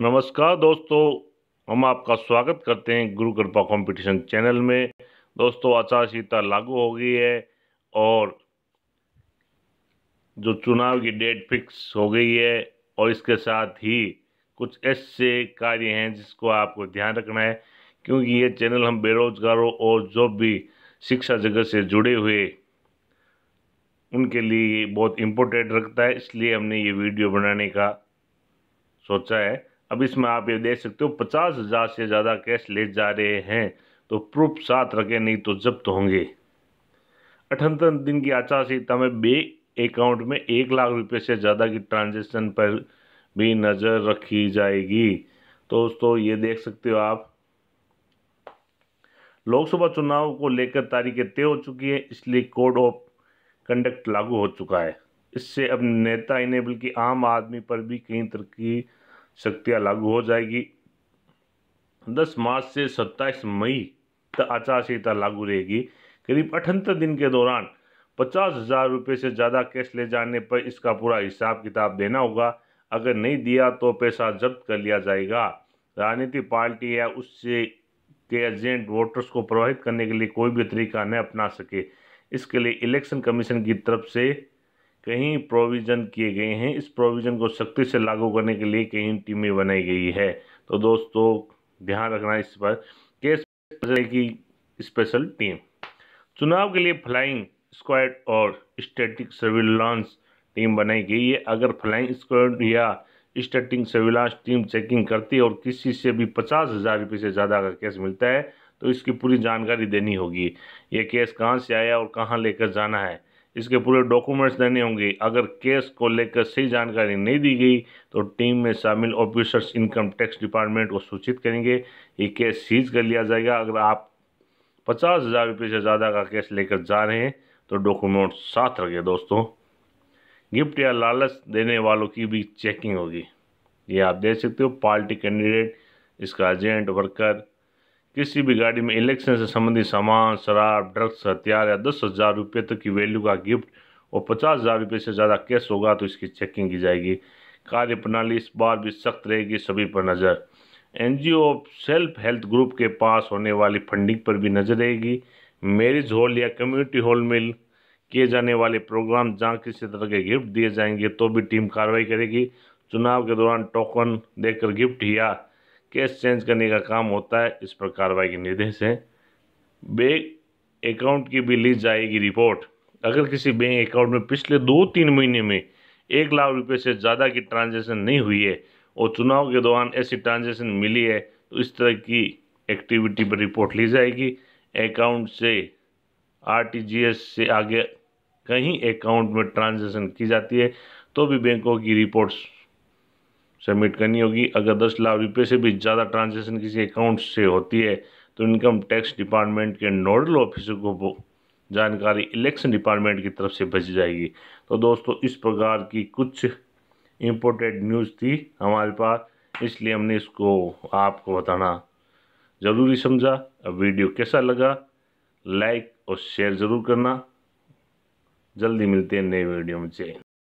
नमस्कार दोस्तों हम आपका स्वागत करते हैं गुरु कृपा कंपटीशन चैनल में दोस्तों आचार संहिता लागू हो गई है और जो चुनाव की डेट फिक्स हो गई है और इसके साथ ही कुछ ऐसे कार्य हैं जिसको आपको ध्यान रखना है क्योंकि ये चैनल हम बेरोजगारों और जो भी शिक्षा जगत से जुड़े हुए उनके लिए बहुत इम्पोर्टेंट रखता है इसलिए हमने ये वीडियो बनाने का सोचा है अब इसमें आप ये देख सकते हो पचास हज़ार से ज़्यादा कैश ले जा रहे हैं तो प्रूफ साथ रखें नहीं तो जब्त होंगे अठहत्तर दिन की आचार संहिता में बे अकाउंट में एक लाख रुपए से ज़्यादा की ट्रांजेक्शन पर भी नज़र रखी जाएगी तो दोस्तों ये देख सकते हो आप लोकसभा चुनाव को लेकर तारीखें तय हो चुकी हैं इसलिए कोड ऑफ कंडक्ट लागू हो चुका है इससे अब नेता इन्हें बल्कि आम आदमी पर भी कई तरह की शक्तियाँ लागू हो जाएगी दस मार्च से सत्ताईस मई तक आचार संहिता लागू रहेगी करीब अठहत्तर दिन के दौरान पचास हजार रुपये से ज़्यादा कैश ले जाने पर इसका पूरा हिसाब किताब देना होगा अगर नहीं दिया तो पैसा जब्त कर लिया जाएगा राजनीतिक पार्टी या उससे के एजेंट वोटर्स को प्रभावित करने के लिए कोई भी तरीका न अपना सके इसके लिए इलेक्शन कमीशन की तरफ से कई प्रोविज़न किए गए हैं इस प्रोविज़न को सख्ती से लागू करने के लिए कई टीमें बनाई गई है तो दोस्तों ध्यान रखना इस पर केस की स्पेशल टीम चुनाव के लिए फ्लाइंग स्क्वाड और स्टैटिक सर्विलांस टीम बनाई गई है अगर फ्लाइंग स्क्वाड या स्टैटिक सर्विलांस टीम चेकिंग करती है और किसी से भी पचास हज़ार रुपये से ज़्यादा का केस मिलता है तो इसकी पूरी जानकारी देनी होगी ये केस कहाँ से आया और कहाँ लेकर जाना है इसके पूरे डॉक्यूमेंट्स देने होंगे अगर केस को लेकर सही जानकारी नहीं दी गई तो टीम में शामिल ऑफिसर्स इनकम टैक्स डिपार्टमेंट को सूचित करेंगे ये केस सीज कर लिया जाएगा अगर आप पचास हज़ार रुपये से ज़्यादा का केस लेकर जा रहे हैं तो डॉक्यूमेंट साथ रखें दोस्तों गिफ्ट या लालच देने वालों की भी चेकिंग होगी ये आप देख सकते हो पार्टी कैंडिडेट इसका एजेंट वर्कर किसी भी गाड़ी में इलेक्शन से संबंधित सामान शराब ड्रग्स हथियार या दस हज़ार रुपये तक की वैल्यू का गिफ्ट और पचास हज़ार रुपये से ज़्यादा कैश होगा तो इसकी चेकिंग की जाएगी कार्य प्रणाली इस बार भी सख्त रहेगी सभी पर नज़र एनजीओ सेल्फ हेल्थ ग्रुप के पास होने वाली फंडिंग पर भी नज़र रहेगी मैरिज हॉल या कम्युनिटी हॉल में किए जाने वाले प्रोग्राम जहाँ किसी तरह के गिफ्ट दिए जाएंगे तो भी टीम कार्रवाई करेगी चुनाव के दौरान टोकन देकर गिफ्ट या केस चेंज करने का काम होता है इस पर कार्रवाई के निर्देश हैं बैंक अकाउंट की भी ली जाएगी रिपोर्ट अगर किसी बैंक अकाउंट में पिछले दो तीन महीने में एक लाख रुपए से ज़्यादा की ट्रांजैक्शन नहीं हुई है और चुनाव के दौरान ऐसी ट्रांजैक्शन मिली है तो इस तरह की एक्टिविटी पर रिपोर्ट ली जाएगी अकाउंट से आर से आगे कहीं अकाउंट में ट्रांजेक्शन की जाती है तो भी बैंकों की रिपोर्ट्स सबमिट करनी होगी अगर दस लाख रुपये से भी ज़्यादा ट्रांजेक्शन किसी अकाउंट से होती है तो इनकम टैक्स डिपार्टमेंट के नोडल ऑफिसर को जानकारी इलेक्शन डिपार्टमेंट की तरफ से भेजी जाएगी तो दोस्तों इस प्रकार की कुछ इम्पोर्टेंट न्यूज़ थी हमारे पास इसलिए हमने इसको आपको बताना ज़रूरी समझा अब वीडियो कैसा लगा लाइक और शेयर ज़रूर करना जल्दी मिलते हैं नए वीडियो में